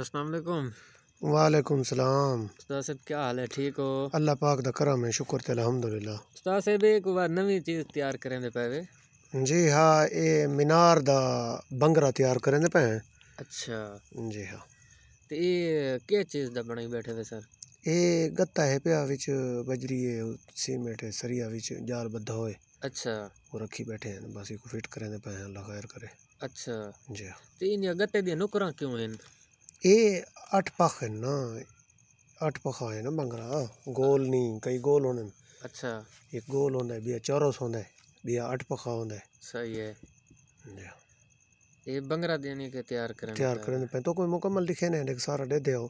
अस्सलाम वालेकुम सलाम उस्ताद साहब क्या हाल है ठीक हो अल्लाह पाक दा करम है शुक्र ते अल्हम्दुलिल्लाह उस्ताद साहब एक बार नवी चीज़ तैयार करें दे पए जी हाँ ये मीनार दा बंगरा तैयार करें दे पए अच्छा जी हाँ तो ये क्या चीज़ दा बनाई बैठे दे सर ये गत्ता है पिया विच बजरी है सीमेंट है सरिया विच जाल बद्धा होए अच्छा वो रखी बैठे हैं बस इको फिट करें दे पए अल्लाह खैर करे अच्छा जी हाँ तो इन गत्ते दी नुकरा क्यों है ये पख ਇਹ ਅੱਠ ਪੱਖ ਹੈ ਨਾ ਅੱਠ ਪਖਾ ਹੈ ਨਾ ਮੰਗਰਾ ਗੋਲ ਨਹੀਂ ਕਈ ਗੋਲ ਹੋਣੇ ਅੱਛਾ ਇੱਕ ਗੋਲ ਹੁੰਦਾ ਵੀ ਚੌਰਸ ਹੁੰਦਾ ਵੀ ਅੱਠ ਪਖਾ ਹੁੰਦਾ ਸਹੀ ਹੈ ये बंगरा देने के तैयार करें तैयार करें पे तो कोई मुकम्मल लिखे ने एक सारा दे दियो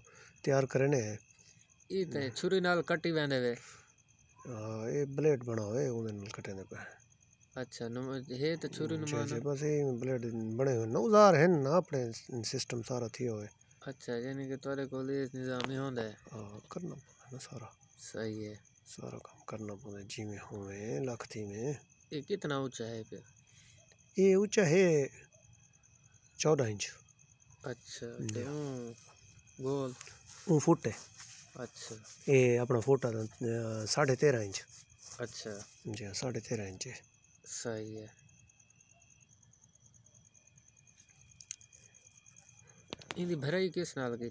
तैयार करने है ई ते छुरी नाल कटी वेंदे वे हां ये ब्लेड बनावे ओने नाल ने पे अच्छा नम हे तो छुरी हम्म, नुमा बस ये ब्लेड बने हुए ना उजार है ना अपने सिस्टम सारा थियो है अच्छा यानी कि तुम्हारे को निज़ाम ही होता है हाँ करना पौना ना सारा सही है सारा काम करना पौना जिमें हो लखती में ये कितना ऊंचा है फिर ये ऊंचा है चौदह इंच अच्छा हम्म। गोल ऊ फुट है अच्छा ये अपना फुट साढ़े तेरह इंच अच्छा जी साढ़े तेरह इंच सही है बजरी माल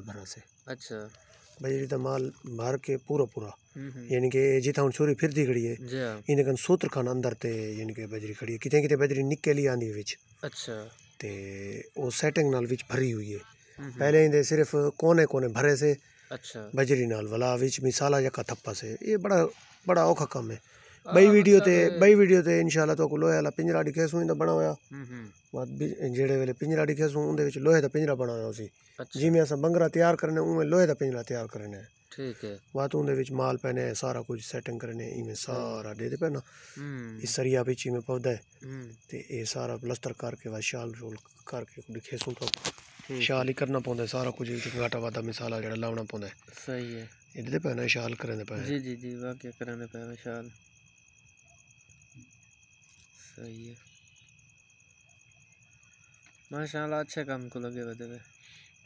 भरा से अच्छा। बजरी दा माल भर के पूरा पूरा हम्म, हम्म। यानी कि जिथा हुन छुरी फिरदी खड़ी है इने सूत्र खान अंदर ते यानी कि बजरी खड़ी है आंदी विच अच्छा ते नाल भरी हुई है हम्म, पहले इंदे सिर्फ कोने कोने भरे से ਅੱਛਾ ਬਜਰੀ ਨਾਲ ਵਾਲਾ ਵਿੱਚ ਮਿਸਾਲਾ ਜਾਂ ਕਥੱਪਾ ਸੇ ਇਹ ਬੜਾ ਬੜਾ ਔਖਾ ਕੰਮ ਹੈ ਬਈ ਵੀਡੀਓ ਤੇ ਬਈ ਵੀਡੀਓ ਤੇ ਇਨਸ਼ਾਅੱਲਾ ਤੋ ਕੋ ਲੋਹੇ ਵਾਲਾ ਪਿੰਜਰਾ ਡਿਖੇ ਸੂਈ ਦਾ ਬਣਾ ਹੋਇਆ ਹੂੰ ਹੂੰ ਜਿਹੜੇ ਵੇਲੇ ਪਿੰਜਰਾ ਡਿਖੇ ਸੂ ਉਹਦੇ ਵਿੱਚ ਲੋਹੇ ਦਾ ਪਿੰਜਰਾ ਬਣਾ ਹੋਇਆ ਸੀ ਜਿਵੇਂ ਅਸਾਂ ਬੰਗਰਾ ਤਿਆਰ ਕਰਨੇ ਉਵੇਂ ਲੋਹੇ ਦਾ ਪਿੰਜਰਾ ਤਿਆਰ ਕਰਨੇ ਠੀਕ ਹੈ ਬਾਤ ਉਹਦੇ ਵਿੱਚ ਮਾਲ ਪੈਨੇ ਸਾਰਾ ਕੁਝ ਸੈਟਿੰਗ ਕਰਨੇ ਇਵੇਂ ਸਾਰਾ ਦੇ ਦੇ ਪੈਣਾ ਹੂੰ ਇਸ ਸਰੀਆ ਵਿੱਚ ਇਵੇਂ ਪੌਦਾ ਹੈ ਤੇ ਇਹ ਸਾਰਾ ਪਲਸਟਰ ਕਰਕੇ ਵਾ ਸ਼ਾਲ ਰੋਲ ਕਰਕੇ ਡਿਖੇ ਸੂ ਤੋ ਸ਼ਾਲ ਹੀ ਕਰਨਾ ਪੈਂਦਾ ਸਾਰਾ ਕੁਝ ਇੱਕ ਘਾਟਾ ਵਾਦਾ ਮਿਸਾਲਾ ਜਿਹੜਾ ਲਾਉਣਾ ਪੈਂਦਾ ਸਹੀ ਹੈ ਇਹਦੇ ਤੇ ਪੈਣਾ ਸ਼ਾਲ ਕਰਨ ਦੇ ਪੈਣਾ ਜੀ ਜੀ ਜੀ ਵਾਕਿਆ ਕਰਨ ਦੇ ਪੈਣਾ ਸ਼ਾਲ ਸਹੀ ਹੈ माशाल्लाह अच्छे काम को लगे हुए देवे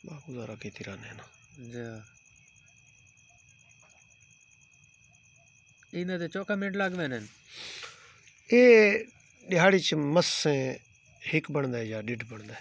बापू जरा खेती रहने ना जी इन्हें तो चौका मिनट लाग में ये दिहाड़ी च मस एक बनता है या डेढ़ बनता है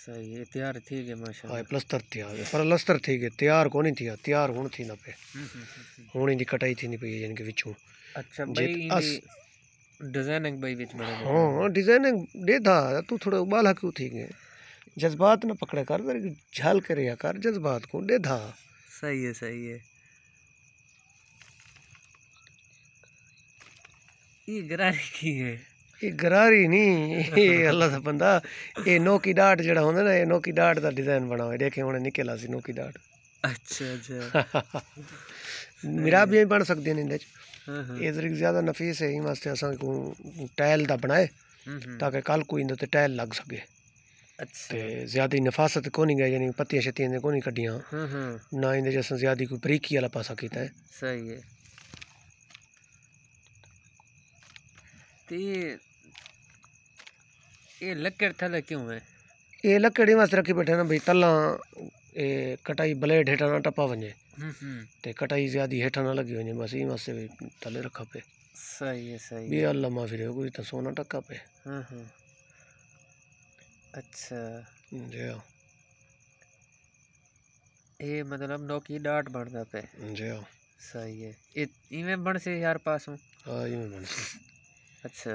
સહી हाँ, हाँ, हाँ, हम्म, हम्म, हम्म, अच्छा भाई डिजाइनिंग भाई डिजाइनिंग दे था तू थोड़ा उबाला क्यों थी गए जज्बात ना पकड़े कर झल कर या कर जज्बात को दे था सही है सही है ये ग्रारी की है ਇਹ ਗਰਾਰੀ ਨਹੀਂ ਇਹ ਅੱਲਾ ਦਾ ਬੰਦਾ ਇਹ ਨੋਕੀ ਡਾਟ ਜਿਹੜਾ ਹੁੰਦਾ ਨਾ ਇਹ ਨੋਕੀ ਡਾਟ ਦਾ ਡਿਜ਼ਾਈਨ ਬਣਾ ਹੋਇਆ ਦੇਖੇ ਹੁਣ ਨਿਕਲਾ ਸੀ ਨੋਕੀ ਡਾਟ अच्छा अच्छा मेरा भी बन सकते हैं इंदे ये तरीक ज़्यादा नफीस है इन वास्ते असा को टैल दा बनाए ताकि कल कोई इंदे टैल लग सके अच्छा ते ज़्यादा नफासत को नहीं गए यानी पत्तियां शत्तियां ने को नहीं कटियां ना इंदे असा ज़्यादा कोई बरीकी वाला पासा कीता है सही है ते ये लकड़ थल क्यों है ये लकड़ी मस्त रखी बैठे ना भाई तला ये कटाई ब्लेड हेठा ना टपा वजे ते कटाई ज्यादा हेठा ना लगी वजे बस ई मस्त भाई तले रखा पे सही है सही बे अल्लाह माफी रे कोई तो सोना टका पे हां हां अच्छा जी ये मतलब नौकी डाट बनदा पे जी सही है इवें बन से यार पास हूं हां इवें बन से अच्छा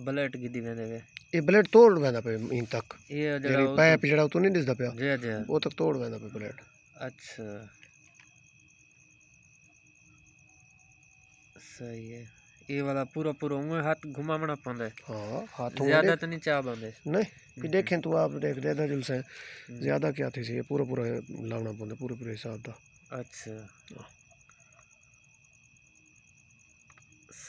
ਬਲੇਟ ਗਿੱਦੀ ਵੇਂਦੇ ਵੇ ਇਹ ਬਲੇਟ ਤੋੜ ਵੇਂਦਾ ਪਏ ਇਨ ਤੱਕ ਇਹ ਜਿਹੜੀ ਪਾਇਪ ਜਿਹੜਾ ਉਤੋਂ ਨਹੀਂ ਦਿਸਦਾ ਪਿਆ ਜੀ ਜੀ ਉਹ ਤੱਕ ਤੋੜ ਵੇਂਦਾ ਪਏ ਬਲੇਟ ਅੱਛਾ ਸਹੀ ਹੈ ਇਹ ਵਾਲਾ ਪੂਰਾ ਪੂਰਾ ਉਹ ਹੱਥ ਘੁਮਾਉਣਾ ਪੈਂਦਾ ਹਾਂ ਹੱਥ ਜ਼ਿਆਦਾ ਤਾਂ ਨਹੀਂ ਚਾਹ ਬੰਦੇ नहीं देखें तो आप देख ਦਾ ਜਲਸਾ ਜ਼ਿਆਦਾ ਕੀ क्या ਸੀ ਇਹ ਪੂਰਾ ਪੂਰਾ ਲਾਉਣਾ पैदा ਪੂਰੇ ਪੂਰੇ ਹਿਸਾਬ ਦਾ ਅੱਛਾ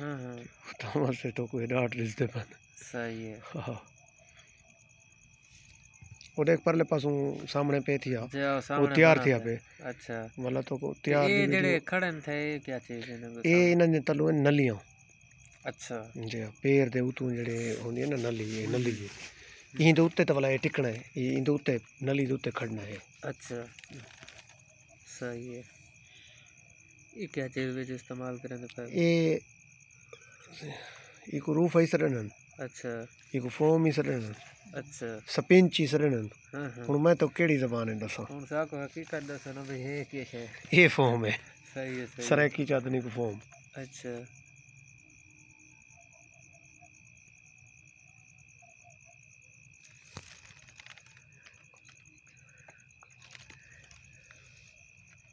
हाँ हम्म। से तो कोई डाट ॾिसंदे पान सही है हाँ। और एक परले पास पासों सामने पे थी आप वो तैयार थी आप अच्छा वाला तो को तैयार तो ये जेड़े खड़न थे क्या चीज है ये इनन ने तलो नलियां अच्छा जी पैर दे उतों जेड़े होंदी है ना नली ये नली ये इन उत्ते तो वाला ये टिकना है ये इन उत्ते नली उत्ते खड़ना है अच्छा सही है ये क्या चीज इस्तेमाल करें ये इको रूफ आई सरणन अच्छा इको फॉर्म ही सरणन अच्छा सपिंच ही सरणन हूं मैं तो केड़ी जबान है दसा हूं सा को हकीकत दसनो भाई ये के है ये फॉर्म है सही है सही सरकी चादनी को फॉर्म अच्छा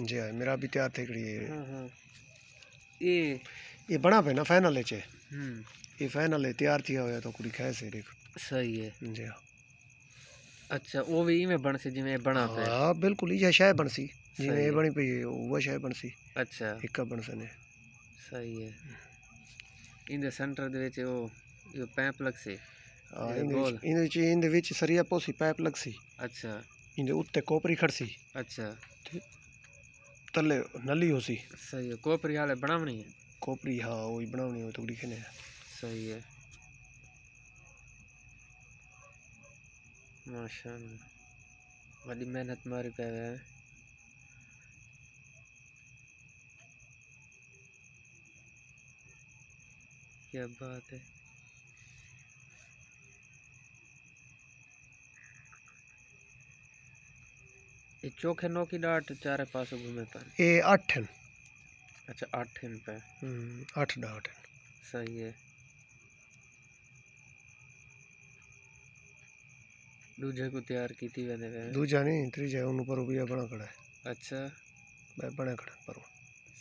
जी हाँ मेरा भी तैयार थे कड़ी हाँ, हाँ। ये ये बना पे ना फाइनल है हम्म। ये फाइनल है तैयार थिया होया तो कुड़ी खाए से देख सही है जी हाँ अच्छा वो भी इवें बन सी जिवें बना पे हाँ बिल्कुल ये शायद बन सी जिवें ये बनी पई वो शायद बन सी अच्छा एक बन सने सही है इन सेंटर दे विच वो यो पैप लग सी हाँ, इन विच इन विच सरिया पोसी पैप लग सी अच्छा इन उत्ते कोपरी खड़ सी अच्छा तले नली होसी सही है कोपरी बना बनावनी है कोपरी हाँ वही बनावनी हो तगड़ी खेने सही है माशाल्लाह बड़ी मेहनत मारी पे है क्या बात है ये चौक है नौ की डाट चार पास घूमे पर ये आठ है अच्छा आठ है पे हम्म, आठ डाट है सही है दूजे को तैयार की थी मैंने दूजा नहीं तीजा उन ऊपर भी बना खड़ा है अच्छा मैं बना खड़ा पर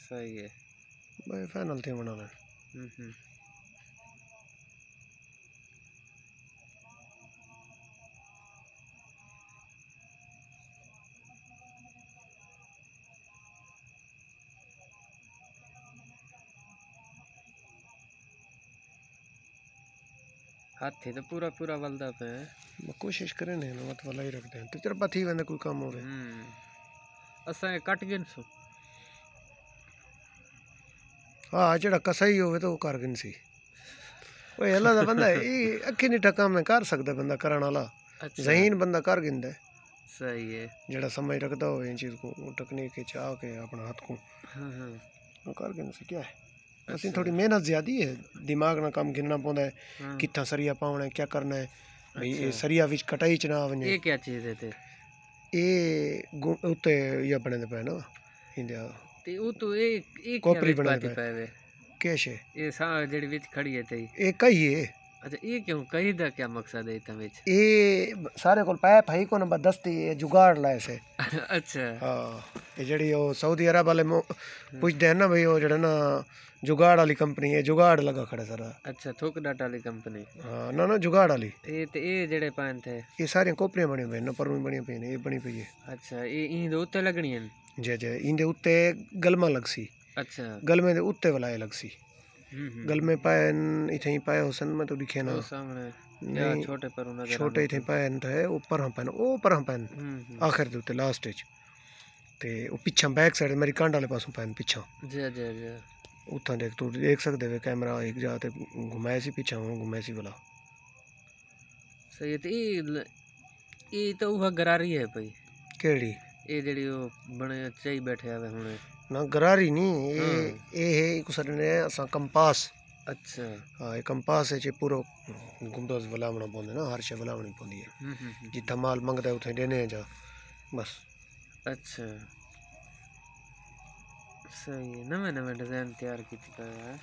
सही है भाई फाइनल थे बनाना हम्म हम्म हाथी तो पूरा पूरा बलदा पे कोशिश करे ने मत वाला ही रख दे तजर्बा थी वने कोई काम होवे हम्म। असा कट गिन सो हां जेड़ा कसाई होवे तो वो कर गिन सी ओए अल्लाह दा बंदा ई अखी नी ठका में कर सकदा बंदा करण वाला अच्छा। जहीन बंदा कर गिंदा सही है जेड़ा समझ रखदा होवे इन चीज को वो टेक्निक के चाह के अपना हाथ को हां हां वो कर गिन सी क्या है ਅਸੀਂ ਥੋੜੀ ਮਿਹਨਤ ਜ਼ਿਆਦੀ ਹੈ ਦਿਮਾਗ ਨਾਲ ਕੰਮ ਗਿਣਨਾ ਪਉਂਦਾ ਹੈ ਕਿੱਥਾ ਸਰੀਆ ਪਾਉਣਾ ਹੈ ਕੀ ਕਰਨਾ ਹੈ ਭਈ ਇਹ ਸਰੀਆ ਵਿੱਚ ਕਟਾਈ ਚ ਨਾ ਆਵਣੇ ਇਹ ਕੀ ਚੀਜ਼ ਹੈ ਤੇ ਇਹ ਉੱਤੇ ਇਹ ਆਪਣੇ ਦੇ ਪੈਣਾ ਇੰਦਿਆ ਤੇ ਉਹ ਤੋਂ ਇਹ ਇਹ ਕੀ ਪਾਤੀ ਪਏ ਕੈਸ਼ ਇਹ ਸਾਹ ਜਿਹੜੀ ਵਿੱਚ ਖੜੀ ਹੈ ਤੇ ਇਹ ਕਹੀਏ ਹੈ अच्छा ये क्यों कही दा क्या मकसद है तमे ये सारे कोल पाए भाई को नंबर दस्ती ये जुगाड़ लाए से अच्छा हां ये जड़ी ओ सऊदी अरब वाले पूछते हैं ना भाई ओ जड़ा ना जुगाड़ वाली कंपनी है जुगाड़ लगा खड़े सारा अच्छा थोक डाटा वाली कंपनी हां ना ना जुगाड़ वाली ये ते ये जड़े पान थे ये सारी कोपड़ियां बनी हुई ना पर बनी पई ने ये बनी पई है अच्छा ये इन दे उत्ते लगनी है जे जे इन दे उत्ते गलमा लगसी अच्छा गलमे दे उत्ते वलाए लगसी गल में पाए इथे पाए हुसन में तो दिखे ना तो नहीं छोटे पर उना छोटे इथे पाए न है ऊपर हम पाए ऊपर हम पाए आखिर दे लास्ट च ते ओ पीछे बैक साइड मेरी कांड वाले पासों पाए पीछे जी जी जी उथा देख तू देख सकदे वे कैमरा एक जा घुमाए सी पीछे हूं घुमाए सी वाला सही है ई ई तो वह गरारी है भाई केड़ी ये जेडी बने चाहिए बैठे आवे हुने ਨਾ ਗਰਾਰੀ ਨਹੀਂ ਇਹ ਇਹ है एक सड़ने असा ਕੰਪਾਸ ਅੱਛਾ ਹਾਂ ਇਹ ਕੰਪਾਸ ਹੈ ਜੇ ਪੂਰੋ ਗੁੰਦੋਸ ਬਲਾਵਣਾ ਪਉਂਦੇ ਨਾ ਹਰ ਸ਼ੇ ਬਲਾਵਣੀ ਪਉਂਦੀ ਹੈ ਜੀ ਧਮਾਲ ਮੰਗਦਾ ਉਥੇ ਦੇਨੇ ਜਾ ਬਸ ਅੱਛਾ ਸਹੀ ਨਵੇਂ ਨਵੇਂ ਡਿਜ਼ਾਈਨ ਤਿਆਰ ਕੀਤੇ ਪਏ ਹੈ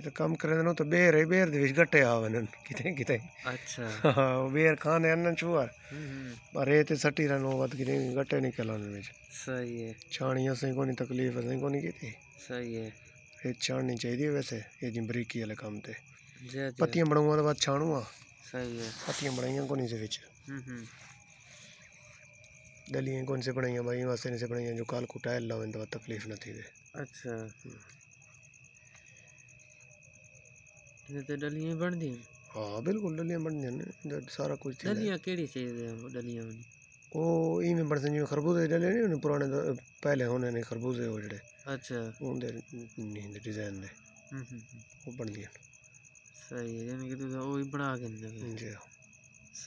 किथे कमु करे वञो त ॿेर ॿेर जे विच घटि आहे अच्छा हा ॿेर कान पर रेत सटी रहंदो आहे किथे घटि निकियल हुन विच सही तकलीफ़ असांजी कोन्हे सही आहे रेत छाणणी चाहिदी वैसे ये जी बरीकी वाले काम ते पत्तियां बणाऊँ तो बाद छाणू आ पत्तियां बनाइया कोनी से विच हम्म, हम्म। दलियां कोन से बनाइया भाई वास्ते नहीं से बनाइया जो काल को टाइल लावे तो तकलीफ न थी अच्छा इसने तो डलियाँ बढ़ दी हाँ बिल्कुल डलियाँ बढ़ दी ने सारा कुछ डलियां केड़ी चीज है डलियां में ओ ई में बढ़ जियो खरबूजे डले नहीं उन्हें पुराने पहले होने ने खरबूजे हो जड़े अच्छा उनदे नींद डिजाइन दे हम्म, हम्म, हम्म। वो बढ़ दिया सही है यानी कि तू वो ही बढ़ा के जी हाँ।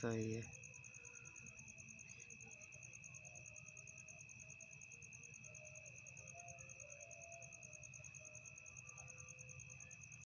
सही है